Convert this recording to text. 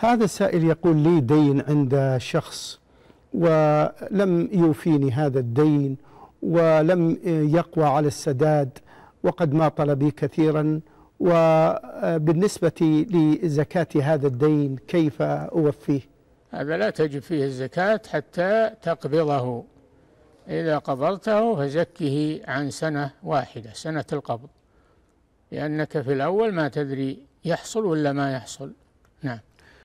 هذا السائل يقول لي دين عند شخص ولم يوفيني هذا الدين ولم يقوى على السداد وقد ما طلبي كثيرا وبالنسبة لزكاة هذا الدين كيف أوفيه هذا لا تجب فيه الزكاة حتى تقبضه إذا قبضته فزكه عن سنة واحدة سنة القبض لأنك في الأول ما تدري يحصل ولا ما يحصل نعم